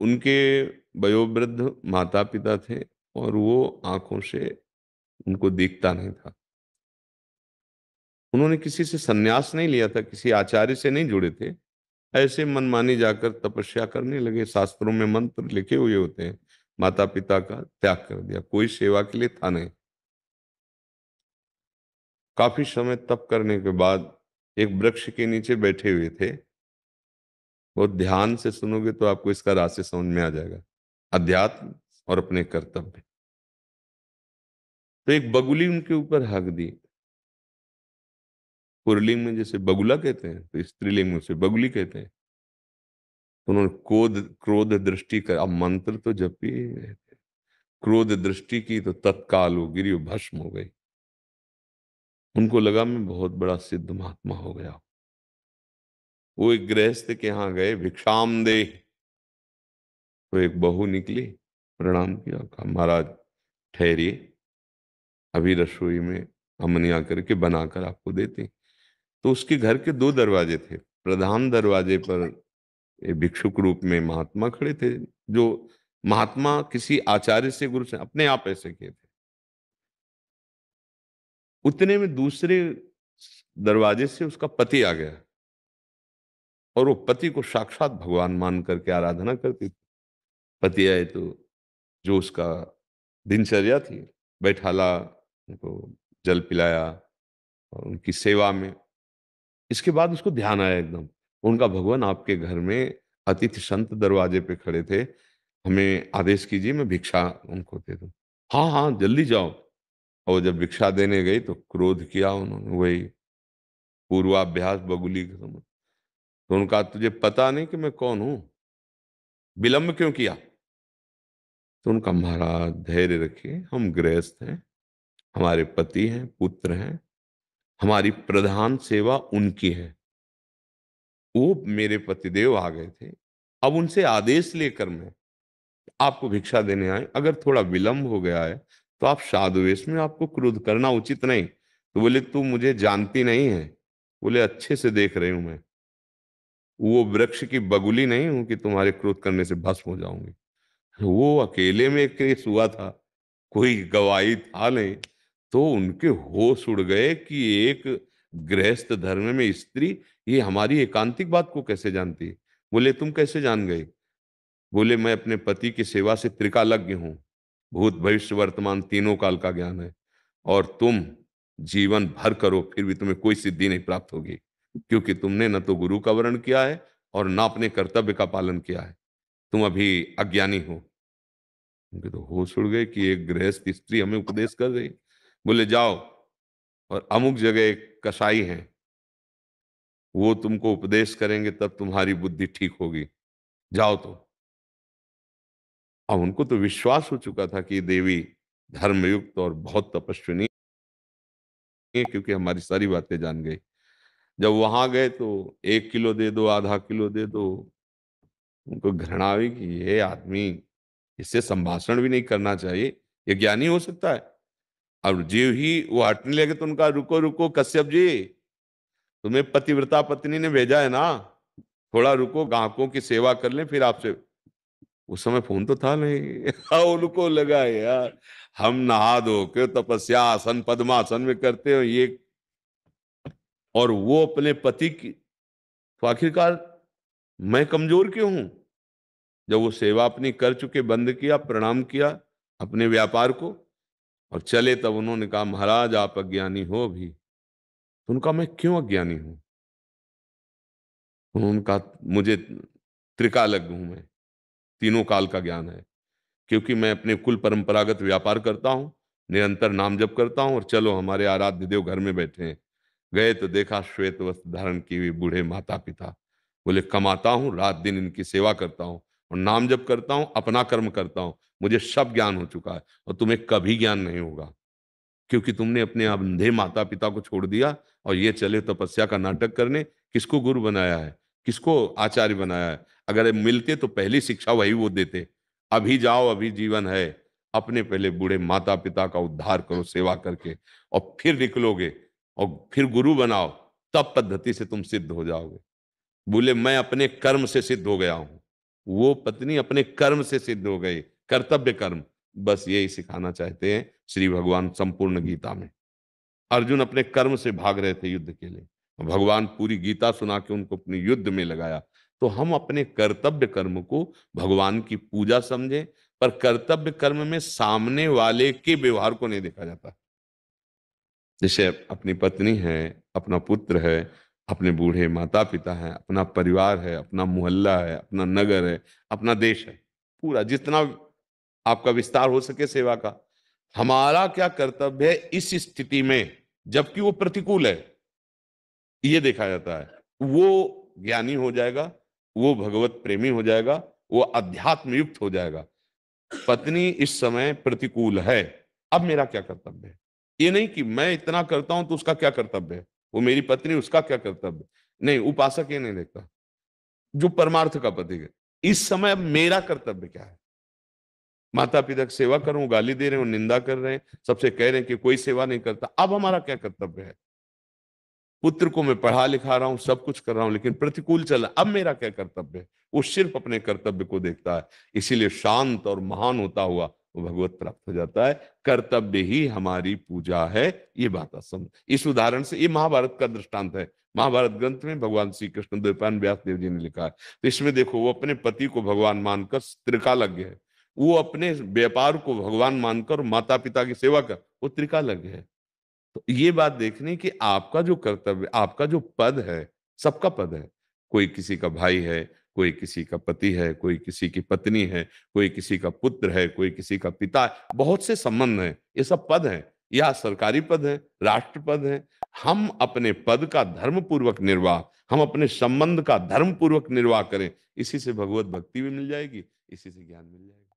उनके वयोवृद्ध माता पिता थे और वो आंखों से उनको दिखता नहीं था उन्होंने किसी से सन्यास नहीं लिया था किसी आचार्य से नहीं जुड़े थे ऐसे मनमानी जाकर तपस्या करने लगे शास्त्रों में मंत्र लिखे हुए होते हैं माता पिता का त्याग कर दिया कोई सेवा के लिए था नहीं काफी समय तप करने के बाद एक वृक्ष के नीचे बैठे हुए थे वो ध्यान से सुनोगे तो आपको इसका राशि समझ में आ जाएगा अध्यात्म और अपने कर्तव्य तो एक बगुली उनके ऊपर हक दी पुरलिंग में जैसे बगुला कहते हैं तो स्त्रीलिंग में उसे बगुली कहते हैं तो उन्होंने क्रोध क्रोध दृष्टि कर अब मंत्र तो जब भी क्रोध दृष्टि की तो तत्काल वो गिरी भस्म हो गई उनको लगा मैं बहुत बड़ा सिद्ध महात्मा हो गया वो एक गृहस्थ के यहाँ गए भिक्षाम दे तो एक बहू निकली प्रणाम किया कहा महाराज ठहरिए अभी रसोई में अमनिया करके बनाकर आपको देते तो उसके घर के दो दरवाजे थे प्रधान दरवाजे पर भिक्षुक रूप में महात्मा खड़े थे जो महात्मा किसी आचार्य से गुरु से अपने आप ऐसे किए थे उतने में दूसरे दरवाजे से उसका पति आ गया और वो पति को साक्षात भगवान मान करके आराधना करती थी पति आए तो जो उसका दिनचर्या थी बैठाला उनको जल पिलाया और उनकी सेवा में इसके बाद उसको ध्यान आया एकदम उनका भगवान आपके घर में अतिथि संत दरवाजे पे खड़े थे हमें आदेश कीजिए मैं भिक्षा उनको दे दूँ हाँ हाँ जल्दी जाओ और जब भिक्षा देने गई तो क्रोध किया उन्होंने वही पूर्वाभ्यास बगुली खत्म तो उनका तुझे पता नहीं कि मैं कौन हूं विलंब क्यों किया तो उनका महाराज धैर्य रखिए हम गृहस्थ हैं हमारे पति हैं पुत्र हैं हमारी प्रधान सेवा उनकी है वो मेरे पतिदेव आ गए थे अब उनसे आदेश लेकर मैं आपको भिक्षा देने आए अगर थोड़ा विलंब हो गया है तो आप साधुवेश में आपको क्रोध करना उचित नहीं तो बोले तू मुझे जानती नहीं है बोले अच्छे से देख रही हूं मैं वो वृक्ष की बगुली नहीं हूं कि तुम्हारे क्रोध करने से भस्म हो जाऊंगी वो अकेले में केस हुआ था कोई गवाही था नहीं तो उनके होश उड़ गए कि एक गृहस्थ धर्म में स्त्री ये हमारी एकांतिक बात को कैसे जानती है बोले तुम कैसे जान गए बोले मैं अपने पति की सेवा से त्रिकालज्ञ हूं भूत भविष्य वर्तमान तीनों काल का ज्ञान है और तुम जीवन भर करो फिर भी तुम्हें कोई सिद्धि नहीं प्राप्त होगी क्योंकि तुमने न तो गुरु का वर्ण किया है और न अपने कर्तव्य का पालन किया है तुम अभी अज्ञानी हो उनके तो होश उड़ गए कि एक गृहस्थ स्त्री हमें उपदेश कर रही बोले जाओ और अमुक जगह एक कसाई है वो तुमको उपदेश करेंगे तब तुम्हारी बुद्धि ठीक होगी जाओ तो अब उनको तो विश्वास हो चुका था कि देवी धर्मयुक्त और बहुत तपस्विनी क्योंकि हमारी सारी बातें जान गई जब वहां गए तो एक किलो दे दो आधा किलो दे दो उनको घृणा हुई कि ये आदमी इससे संभाषण भी नहीं करना चाहिए ये ज्ञानी हो सकता है अब जीव ही वो हटने लगे तो उनका रुको रुको कश्यप जी तुम्हें पतिव्रता पत्नी ने भेजा है ना थोड़ा रुको ग्राहकों की सेवा कर ले फिर आपसे उस समय फोन तो था नहीं उनको लगा यार हम नहा धो के तपस्या आसन पद्मासन में करते हो ये और वो अपने पति की तो आखिरकार मैं कमजोर क्यों हूं जब वो सेवा अपनी कर चुके बंद किया प्रणाम किया अपने व्यापार को और चले तब उन्होंने कहा महाराज आप अज्ञानी हो अभी तो उनका मैं क्यों अज्ञानी हूं तो उन्होंने कहा मुझे त्रिकालज्ञ हूं मैं तीनों काल का ज्ञान है क्योंकि मैं अपने कुल परंपरागत व्यापार करता हूं निरंतर नाम जप करता हूं और चलो हमारे आराध्य देव घर में बैठे हैं गए तो देखा श्वेत वस्त्र धारण की हुई बूढ़े माता पिता बोले कमाता हूँ रात दिन इनकी सेवा करता हूँ और नाम जब करता हूँ अपना कर्म करता हूँ मुझे सब ज्ञान हो चुका है और तुम्हें कभी ज्ञान नहीं होगा क्योंकि तुमने अपने अंधे माता पिता को छोड़ दिया और ये चले तपस्या का नाटक करने किसको गुरु बनाया है किसको आचार्य बनाया है अगर मिलते तो पहली शिक्षा वही वो देते अभी जाओ अभी जीवन है अपने पहले बूढ़े माता पिता का उद्धार करो सेवा करके और फिर निकलोगे और फिर गुरु बनाओ तब पद्धति से तुम सिद्ध हो जाओगे बोले मैं अपने कर्म से सिद्ध हो गया हूं वो पत्नी अपने कर्म से सिद्ध हो गई कर्तव्य कर्म बस यही सिखाना चाहते हैं श्री भगवान संपूर्ण गीता में अर्जुन अपने कर्म से भाग रहे थे युद्ध के लिए भगवान पूरी गीता सुना के उनको अपने युद्ध में लगाया तो हम अपने कर्तव्य कर्म को भगवान की पूजा समझें पर कर्तव्य कर्म में सामने वाले के व्यवहार को नहीं देखा जाता जैसे अपनी पत्नी है अपना पुत्र है अपने बूढ़े माता पिता हैं अपना परिवार है अपना मोहल्ला है अपना नगर है अपना देश है पूरा जितना आपका विस्तार हो सके सेवा का हमारा क्या कर्तव्य है इस स्थिति में जबकि वो प्रतिकूल है ये देखा जाता है वो ज्ञानी हो जाएगा वो भगवत प्रेमी हो जाएगा वो अध्यात्म युक्त हो जाएगा पत्नी इस समय प्रतिकूल है अब मेरा क्या कर्तव्य है ये नहीं कि मैं इतना करता हूं तो उसका क्या कर्तव्य है वो मेरी पत्नी उसका क्या कर्तव्य नहीं उपासक ये नहीं देखता जो परमार्थ का पति है इस समय मेरा कर्तव्य क्या है माता पिता की सेवा करूं गाली दे रहे हैं निंदा कर रहे हैं सबसे कह रहे हैं कि कोई सेवा नहीं करता अब हमारा क्या कर्तव्य है पुत्र को मैं पढ़ा लिखा रहा हूं सब कुछ कर रहा हूं लेकिन प्रतिकूल चल रहा अब मेरा क्या कर्तव्य है वो सिर्फ अपने कर्तव्य को देखता है इसीलिए शांत और महान होता हुआ वो भगवत प्राप्त हो जाता है कर्तव्य ही हमारी पूजा है ये बात असम इस उदाहरण से ये महाभारत का दृष्टांत है महाभारत ग्रंथ में भगवान श्री कृष्ण द्वीपान व्यास देव जी ने लिखा है तो इसमें देखो वो अपने पति को भगवान मानकर त्रिकालज्ञ है वो अपने व्यापार को भगवान मानकर माता पिता की सेवा कर वो त्रिकालज्ञ है तो ये बात देखने की आपका जो कर्तव्य आपका जो पद है सबका पद है कोई किसी का भाई है कोई किसी का पति है कोई किसी की पत्नी है कोई किसी का पुत्र है कोई किसी का पिता है बहुत से संबंध हैं ये सब पद हैं यह सरकारी पद है राष्ट्रपद है हम अपने पद का धर्म पूर्वक निर्वाह हम अपने संबंध का धर्म पूर्वक निर्वाह करें इसी से भगवत भक्ति भी मिल जाएगी इसी से ज्ञान मिल जाएगा